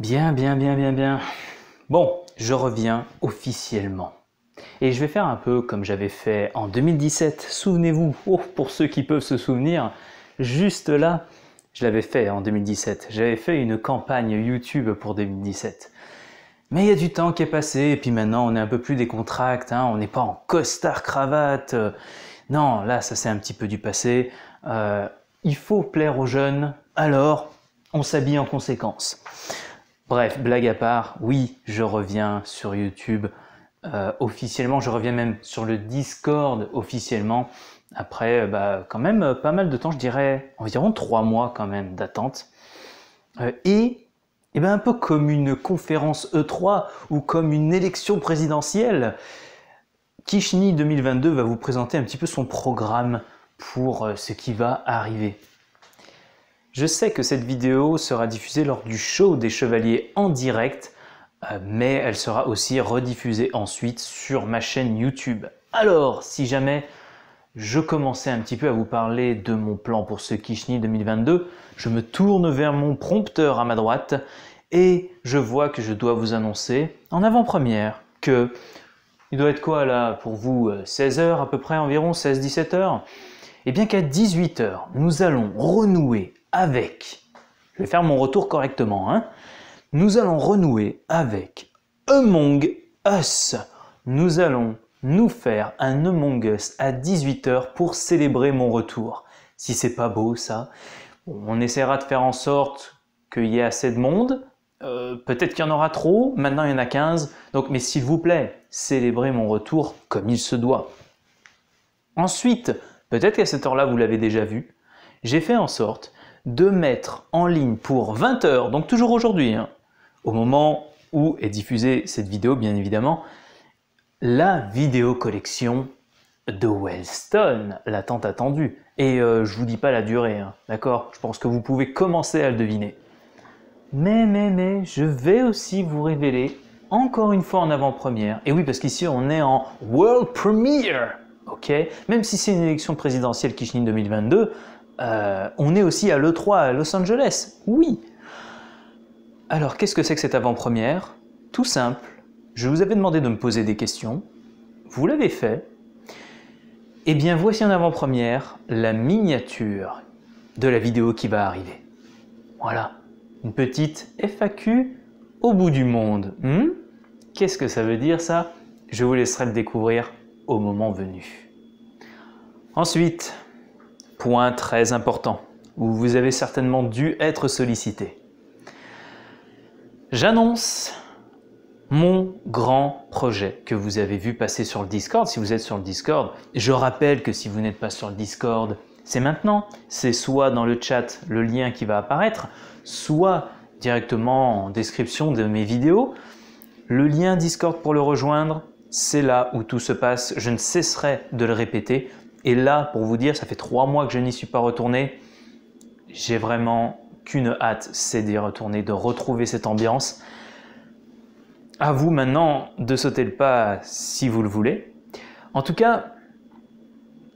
Bien, bien, bien, bien, bien. Bon, je reviens officiellement. Et je vais faire un peu comme j'avais fait en 2017. Souvenez-vous, oh, pour ceux qui peuvent se souvenir, juste là, je l'avais fait en 2017. J'avais fait une campagne YouTube pour 2017. Mais il y a du temps qui est passé, et puis maintenant on est un peu plus des contracts, hein. on n'est pas en costard-cravate. Non, là ça c'est un petit peu du passé. Euh, il faut plaire aux jeunes, alors on s'habille en conséquence. Bref, blague à part, oui, je reviens sur YouTube euh, officiellement, je reviens même sur le Discord officiellement, après euh, bah, quand même euh, pas mal de temps, je dirais environ trois mois quand même d'attente. et, eh ben un peu comme une conférence E3 ou comme une élection présidentielle, Kishni 2022 va vous présenter un petit peu son programme pour ce qui va arriver. Je sais que cette vidéo sera diffusée lors du show des chevaliers en direct, euh, mais elle sera aussi rediffusée ensuite sur ma chaîne YouTube. Alors, si jamais je commençais un petit peu à vous parler de mon plan pour ce Kishni 2022, je me tourne vers mon prompteur à ma droite et je vois que je dois vous annoncer en avant-première que il doit être quoi là pour vous 16h euh, à peu près environ 16-17h eh et bien qu'à 18h, nous allons renouer avec, je vais faire mon retour correctement, hein. nous allons renouer avec Among Us. Nous allons nous faire un Among Us à 18h pour célébrer mon retour. Si c'est pas beau ça, on essaiera de faire en sorte qu'il y ait assez de monde. Euh, peut-être qu'il y en aura trop, maintenant il y en a 15. Donc, mais s'il vous plaît, célébrez mon retour comme il se doit. Ensuite, peut-être qu'à cette heure-là, vous l'avez déjà vu, j'ai fait en sorte de mettre en ligne pour 20 heures, donc toujours aujourd'hui, hein, au moment où est diffusée cette vidéo bien évidemment, la vidéo collection de Wellstone, l'attente attendue. Et euh, je vous dis pas la durée, hein, d'accord Je pense que vous pouvez commencer à le deviner. Mais, mais, mais, je vais aussi vous révéler encore une fois en avant-première. Et oui, parce qu'ici on est en World Premiere, ok Même si c'est une élection présidentielle qui 2022, euh, on est aussi à l'E3 à Los Angeles, oui. Alors qu'est-ce que c'est que cette avant-première Tout simple, je vous avais demandé de me poser des questions, vous l'avez fait. Et eh bien voici en avant-première la miniature de la vidéo qui va arriver. Voilà, une petite FAQ au bout du monde. Hmm qu'est-ce que ça veut dire ça Je vous laisserai le découvrir au moment venu. Ensuite, Point très important, où vous avez certainement dû être sollicité. J'annonce mon grand projet que vous avez vu passer sur le Discord. Si vous êtes sur le Discord, je rappelle que si vous n'êtes pas sur le Discord, c'est maintenant. C'est soit dans le chat le lien qui va apparaître, soit directement en description de mes vidéos. Le lien Discord pour le rejoindre, c'est là où tout se passe. Je ne cesserai de le répéter. Et là, pour vous dire, ça fait trois mois que je n'y suis pas retourné. J'ai vraiment qu'une hâte, c'est d'y retourner, de retrouver cette ambiance. À vous maintenant de sauter le pas si vous le voulez. En tout cas,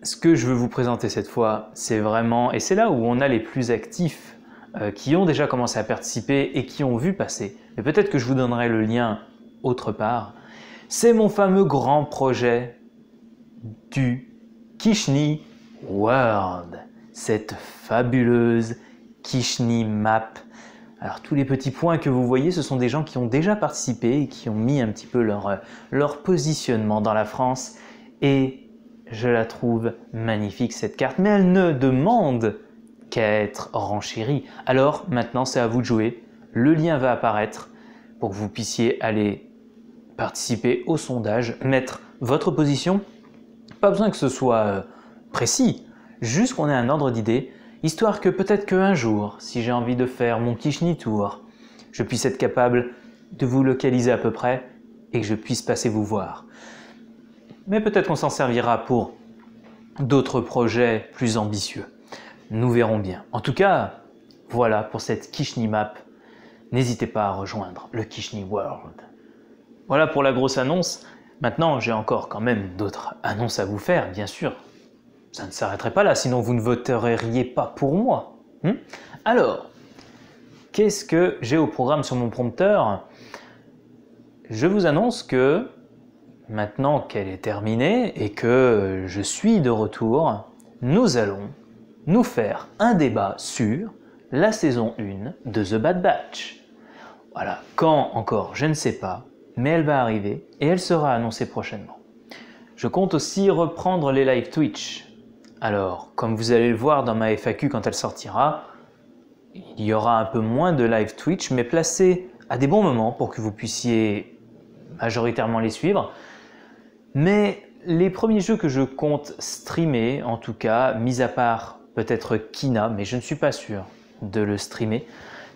ce que je veux vous présenter cette fois, c'est vraiment, et c'est là où on a les plus actifs euh, qui ont déjà commencé à participer et qui ont vu passer. Mais peut-être que je vous donnerai le lien autre part. C'est mon fameux grand projet du Kishni World, cette fabuleuse Kishni Map. Alors tous les petits points que vous voyez, ce sont des gens qui ont déjà participé et qui ont mis un petit peu leur, euh, leur positionnement dans la France. Et je la trouve magnifique cette carte, mais elle ne demande qu'à être renchérie. Alors maintenant c'est à vous de jouer, le lien va apparaître pour que vous puissiez aller participer au sondage, mettre votre position pas besoin que ce soit euh, précis, juste qu'on ait un ordre d'idée, histoire que peut-être qu'un jour, si j'ai envie de faire mon kichni tour je puisse être capable de vous localiser à peu près et que je puisse passer vous voir. Mais peut-être qu'on s'en servira pour d'autres projets plus ambitieux. Nous verrons bien. En tout cas, voilà pour cette Kishni Map. N'hésitez pas à rejoindre le Kishni World. Voilà pour la grosse annonce. Maintenant, j'ai encore quand même d'autres annonces à vous faire, bien sûr. Ça ne s'arrêterait pas là, sinon vous ne voteriez pas pour moi. Hmm Alors, qu'est-ce que j'ai au programme sur mon prompteur Je vous annonce que maintenant qu'elle est terminée et que je suis de retour, nous allons nous faire un débat sur la saison 1 de The Bad Batch. Voilà, quand encore, je ne sais pas, mais elle va arriver et elle sera annoncée prochainement. Je compte aussi reprendre les live Twitch. Alors, comme vous allez le voir dans ma FAQ quand elle sortira, il y aura un peu moins de live Twitch, mais placé à des bons moments pour que vous puissiez majoritairement les suivre. Mais les premiers jeux que je compte streamer, en tout cas, mis à part peut-être Kina, mais je ne suis pas sûr de le streamer,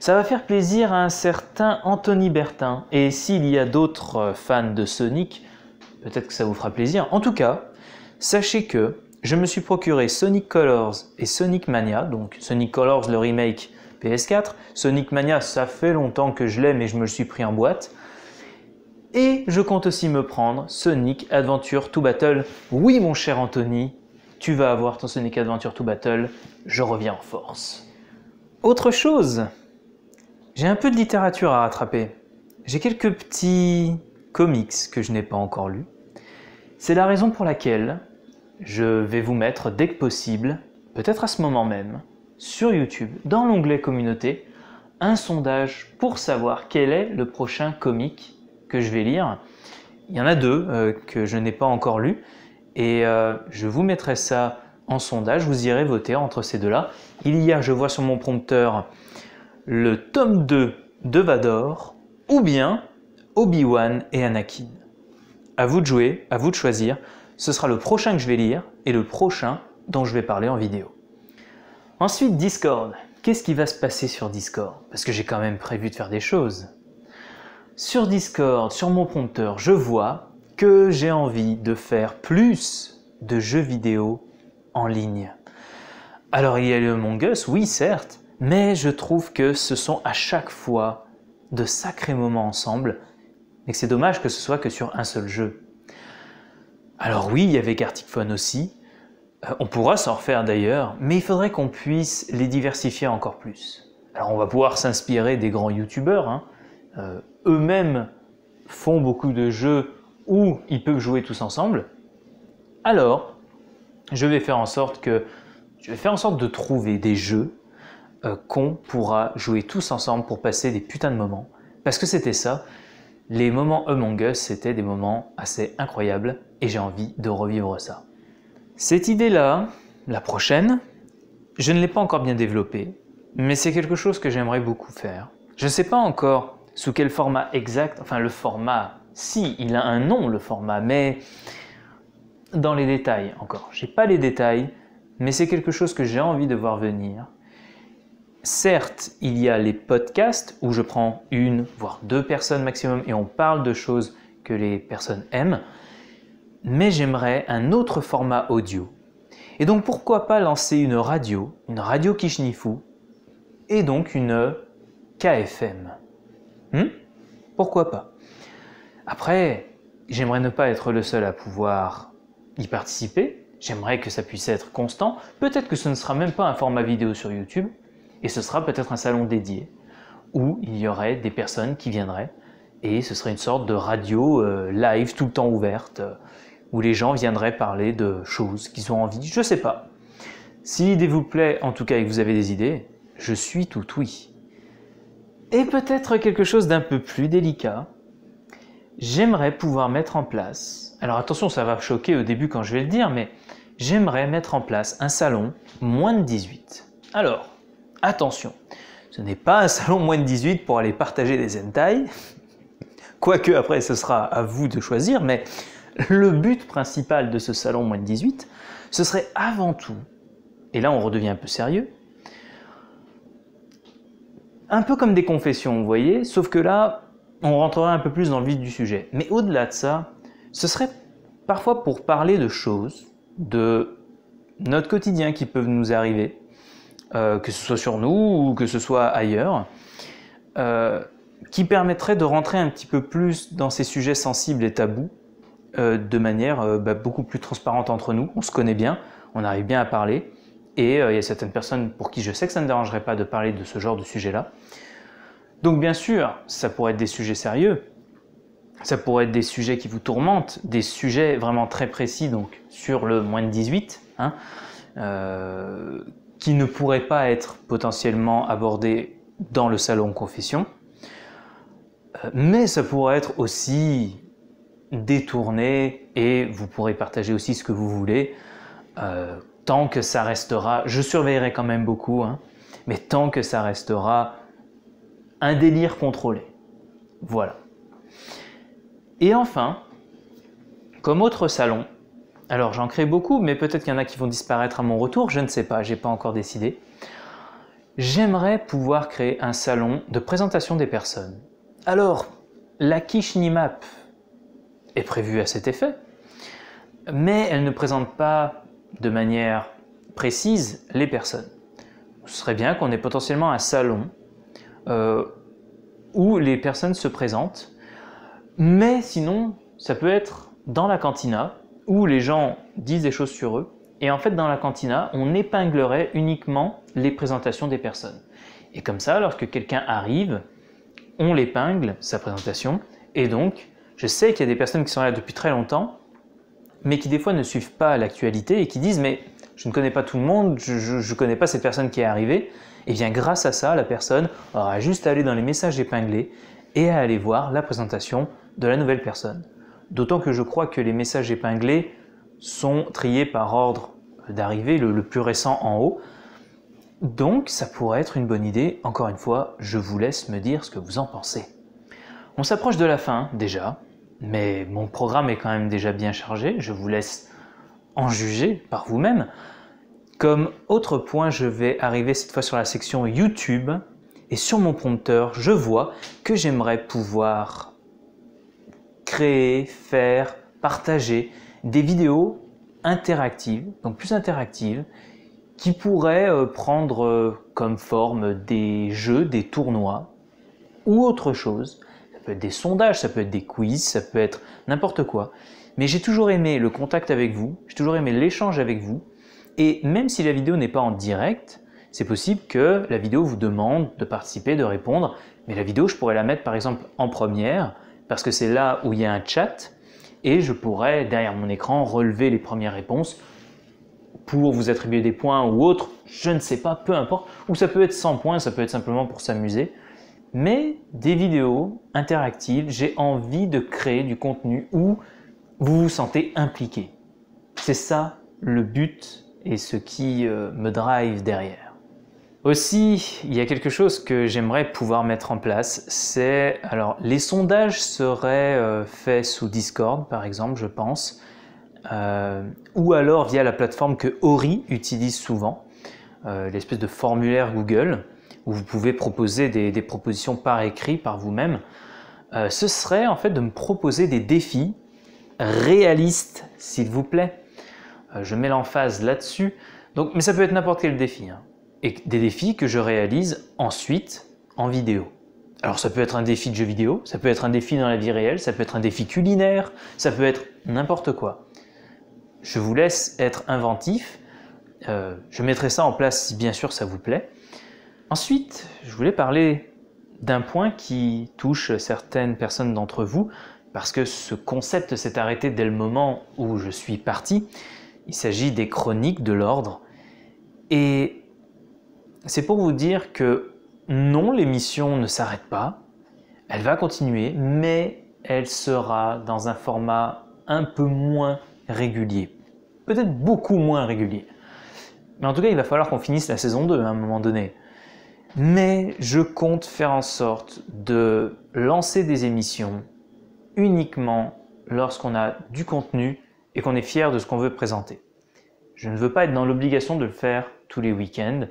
ça va faire plaisir à un certain Anthony Bertin. Et s'il y a d'autres euh, fans de Sonic, peut-être que ça vous fera plaisir. En tout cas, sachez que je me suis procuré Sonic Colors et Sonic Mania, donc Sonic Colors le remake PS4, Sonic Mania ça fait longtemps que je l'ai mais je me le suis pris en boîte, et je compte aussi me prendre Sonic Adventure 2 Battle. Oui mon cher Anthony, tu vas avoir ton Sonic Adventure 2 Battle, je reviens en force. Autre chose, j'ai un peu de littérature à rattraper. J'ai quelques petits comics que je n'ai pas encore lus. C'est la raison pour laquelle je vais vous mettre dès que possible, peut-être à ce moment même, sur YouTube, dans l'onglet communauté, un sondage pour savoir quel est le prochain comic que je vais lire. Il y en a deux euh, que je n'ai pas encore lus. et euh, je vous mettrai ça en sondage, vous irez voter entre ces deux-là. Il y a, je vois sur mon prompteur, le tome 2 de Vador ou bien Obi-Wan et Anakin. À vous de jouer, à vous de choisir. Ce sera le prochain que je vais lire et le prochain dont je vais parler en vidéo. Ensuite, Discord. Qu'est-ce qui va se passer sur Discord Parce que j'ai quand même prévu de faire des choses. Sur Discord, sur mon prompteur, je vois que j'ai envie de faire plus de jeux vidéo en ligne. Alors il y a le mongus, oui certes, mais je trouve que ce sont à chaque fois de sacrés moments ensemble, et que c'est dommage que ce soit que sur un seul jeu. Alors oui, il y avait Cartic Fun aussi, euh, on pourra s'en refaire d'ailleurs, mais il faudrait qu'on puisse les diversifier encore plus. Alors on va pouvoir s'inspirer des grands youtubeurs, hein. euh, eux-mêmes font beaucoup de jeux où ils peuvent jouer tous ensemble. Alors, je vais faire en sorte que je vais faire en sorte de trouver des jeux euh, qu'on pourra jouer tous ensemble pour passer des putains de moments. Parce que c'était ça, les moments Among Us, c'était des moments assez incroyables et j'ai envie de revivre ça. Cette idée-là, la prochaine, je ne l'ai pas encore bien développée, mais c'est quelque chose que j'aimerais beaucoup faire. Je ne sais pas encore sous quel format exact, enfin le format, si il a un nom le format, mais dans les détails encore. Je n'ai pas les détails, mais c'est quelque chose que j'ai envie de voir venir Certes, il y a les podcasts où je prends une, voire deux personnes maximum et on parle de choses que les personnes aiment, mais j'aimerais un autre format audio. Et donc pourquoi pas lancer une radio, une radio Kishnifu, et donc une KFM hmm Pourquoi pas Après, j'aimerais ne pas être le seul à pouvoir y participer, j'aimerais que ça puisse être constant, peut-être que ce ne sera même pas un format vidéo sur YouTube, et ce sera peut-être un salon dédié où il y aurait des personnes qui viendraient et ce serait une sorte de radio euh, live tout le temps ouverte euh, où les gens viendraient parler de choses qu'ils ont envie, je sais pas. Si l'idée vous plaît, en tout cas, et que vous avez des idées, je suis tout oui. Et peut-être quelque chose d'un peu plus délicat. J'aimerais pouvoir mettre en place, alors attention, ça va choquer au début quand je vais le dire, mais j'aimerais mettre en place un salon moins de 18. Alors, Attention, ce n'est pas un salon moins de 18 pour aller partager des hentai, quoique après ce sera à vous de choisir, mais le but principal de ce salon moins de 18, ce serait avant tout, et là on redevient un peu sérieux, un peu comme des confessions, vous voyez, sauf que là, on rentrera un peu plus dans le vif du sujet. Mais au-delà de ça, ce serait parfois pour parler de choses, de notre quotidien qui peuvent nous arriver, euh, que ce soit sur nous ou que ce soit ailleurs, euh, qui permettrait de rentrer un petit peu plus dans ces sujets sensibles et tabous euh, de manière bah, beaucoup plus transparente entre nous. On se connaît bien, on arrive bien à parler, et il y a certaines personnes pour qui je sais que ça ne dérangerait pas de parler de ce genre de sujet-là. Donc bien sûr, ça pourrait être des sujets sérieux, ça pourrait être des sujets qui vous tourmentent, des sujets vraiment très précis, donc sur le moins de 18, hein, qui ne pourraient pas être potentiellement abordé dans le salon confession, euh, mais ça pourrait être aussi détourné et vous pourrez partager aussi ce que vous voulez, euh, tant que ça restera, je surveillerai quand même beaucoup, hein, mais tant que ça restera un délire contrôlé. Voilà. Et enfin, comme autre salon, alors j'en crée beaucoup, mais peut-être qu'il y en a qui vont disparaître à mon retour, je ne sais pas, j'ai pas encore décidé. J'aimerais pouvoir créer un salon de présentation des personnes. Alors, la map est prévue à cet effet, mais elle ne présente pas de manière précise les personnes. Ce serait bien qu'on ait potentiellement un salon euh, où les personnes se présentent, mais sinon, ça peut être dans la cantina, où les gens disent des choses sur eux. Et en fait, dans la cantina, on épinglerait uniquement les présentations des personnes. Et comme ça, lorsque quelqu'un arrive, on l'épingle, sa présentation. Et donc, je sais qu'il y a des personnes qui sont là depuis très longtemps, mais qui des fois ne suivent pas l'actualité et qui disent mais je ne connais pas tout le monde, je ne connais pas cette personne qui est arrivée. Et bien grâce à ça, la personne aura juste à aller dans les messages épinglés et à aller voir la présentation de la nouvelle personne d'autant que je crois que les messages épinglés sont triés par ordre d'arrivée, le, plus récent en haut. Donc ça pourrait être une bonne idée, encore une fois, je vous laisse me dire ce que vous en pensez. On s'approche de la fin déjà, mais mon programme est quand même déjà bien chargé, je vous laisse en juger par vous-même. Comme autre point, je vais arriver cette fois sur la section YouTube, et sur mon prompteur, je vois que j'aimerais pouvoir créer, faire, partager des vidéos interactives, donc plus interactives, qui pourraient euh, prendre euh, comme forme des jeux, des tournois ou autre chose. Ça peut être des sondages, ça peut être des quiz, ça peut être n'importe quoi. Mais j'ai toujours aimé le contact avec vous, j'ai toujours aimé l'échange avec vous. Et même si la vidéo n'est pas en direct, c'est possible que la vidéo vous demande de participer, de répondre. Mais la vidéo, je pourrais la mettre par exemple en première parce que c'est là où il y a un chat, et je pourrais, derrière mon écran, relever les premières réponses pour vous attribuer des points ou autre, je ne sais pas, peu importe, ou ça peut être 100 points, ça peut être simplement pour s'amuser, mais des vidéos interactives, j'ai envie de créer du contenu où vous vous sentez impliqué. C'est ça le but et ce qui euh, me drive derrière. Aussi, il y a quelque chose que j'aimerais pouvoir mettre en place, c'est alors les sondages seraient euh, faits sous Discord par exemple, je pense, euh, ou alors via la plateforme que Ori utilise souvent, euh, l'espèce de formulaire Google où vous pouvez proposer des, propositions par écrit par vous-même. ce serait en fait de me proposer des défis réalistes, s'il vous plaît. je mets l'emphase là-dessus. Donc, mais ça peut être n'importe quel défi. Hein et des défis que je réalise ensuite en vidéo. Alors ça peut être un défi de jeu vidéo, ça peut être un défi dans la vie réelle, ça peut être un défi culinaire, ça peut être n'importe quoi. Je vous laisse être inventif. Euh, je mettrai ça en place si bien sûr ça vous plaît. Ensuite, je voulais parler d'un point qui touche certaines personnes d'entre vous, parce que ce concept s'est arrêté dès le moment où je suis parti. Il s'agit des chroniques de l'ordre. Et c'est pour vous dire que non, l'émission ne s'arrête pas, elle va continuer, mais elle sera dans un format un peu moins régulier. Peut-être beaucoup moins régulier. Mais en tout cas, il va falloir qu'on finisse la saison 2 hein, à un moment donné. Mais je compte faire en sorte de lancer des émissions uniquement lorsqu'on a du contenu et qu'on est fier de ce qu'on veut présenter. Je ne veux pas être dans l'obligation de le faire tous les week-ends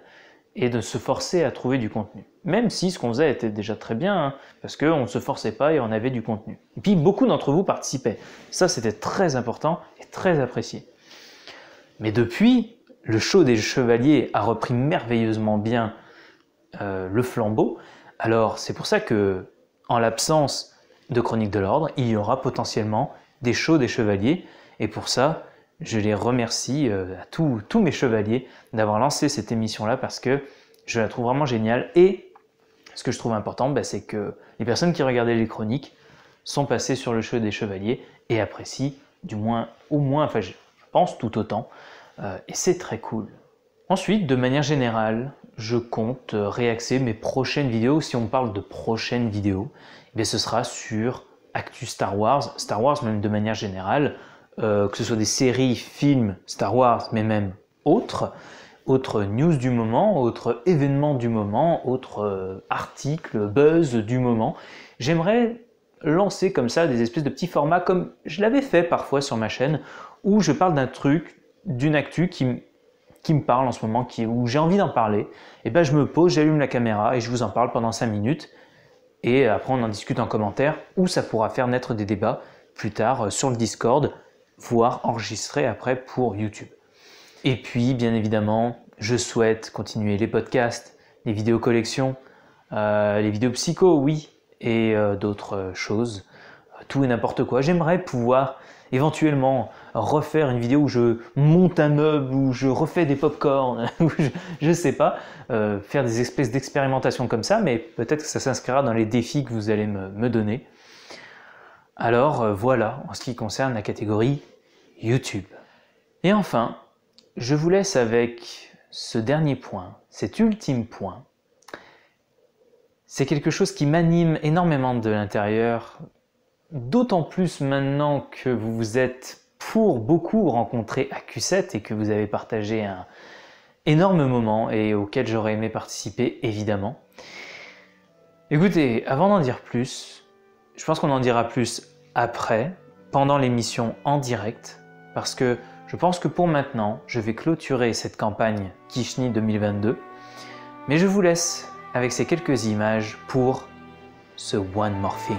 et de se forcer à trouver du contenu. Même si ce qu'on faisait était déjà très bien, hein, parce qu'on ne se forçait pas et on avait du contenu. Et puis beaucoup d'entre vous participaient. Ça, c'était très important et très apprécié. Mais depuis, le show des chevaliers a repris merveilleusement bien euh, le flambeau. Alors c'est pour ça que, en l'absence de Chronique de l'Ordre, il y aura potentiellement des shows des chevaliers. Et pour ça, je les remercie euh, à tous, tous mes chevaliers d'avoir lancé cette émission-là parce que je la trouve vraiment géniale. Et ce que je trouve important, bah, c'est que les personnes qui regardaient les chroniques sont passées sur le cheveu des chevaliers et apprécient du moins, au moins, enfin je pense tout autant. Euh, et c'est très cool. Ensuite, de manière générale, je compte euh, réaxer mes prochaines vidéos. Si on parle de prochaines vidéos, eh ce sera sur Actu Star Wars, Star Wars même de manière générale, euh, que ce soit des séries, films, Star Wars, mais même autres. Autre news du moment, autre événement du moment, autres euh, article, buzz du moment. J'aimerais lancer comme ça des espèces de petits formats comme je l'avais fait parfois sur ma chaîne où je parle d'un truc, d'une actu qui, me parle en ce moment, où j'ai envie d'en parler. Et eh ben je me pose, j'allume la caméra et je vous en parle pendant 5 minutes. Et après on en discute en commentaire où ça pourra faire naître des débats plus tard euh, sur le Discord voire enregistrer après pour YouTube. Et puis, bien évidemment, je souhaite continuer les podcasts, les vidéos collections, euh, les vidéos psycho, oui, et euh, d'autres euh, choses, tout et n'importe quoi. J'aimerais pouvoir éventuellement refaire une vidéo où je monte un meuble, où je refais des pop-corn, je, ne sais pas, faire des espèces d'expérimentations comme ça, mais peut-être que ça s'inscrira dans les défis que vous allez me donner. Alors euh, voilà en ce qui concerne la catégorie YouTube. Et enfin, je vous laisse avec ce dernier point, cet ultime point. C'est quelque chose qui m'anime énormément de l'intérieur, d'autant plus maintenant que vous vous êtes pour beaucoup rencontré à Q7 et que vous avez partagé un énorme moment et auquel j'aurais aimé participer évidemment. Écoutez, avant d'en dire plus, je pense qu'on en dira plus après, pendant l'émission en direct, parce que je pense que pour maintenant, je vais clôturer cette campagne Kishni 2022, mais je vous laisse avec ces quelques images pour ce One More Thing.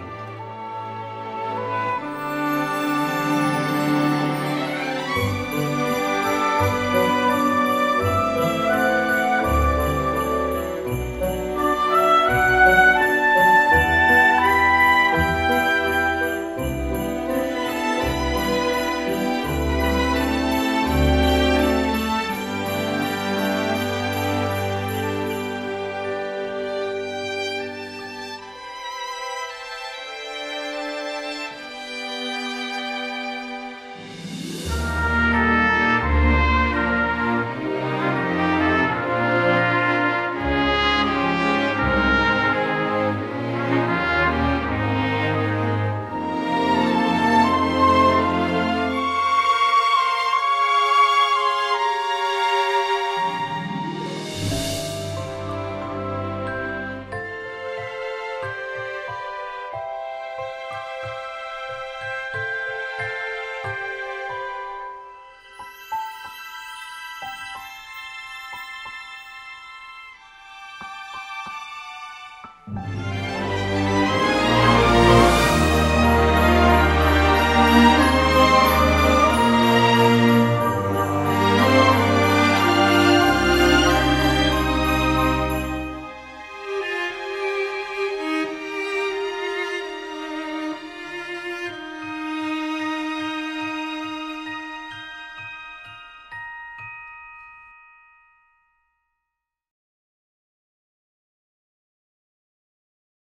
嗯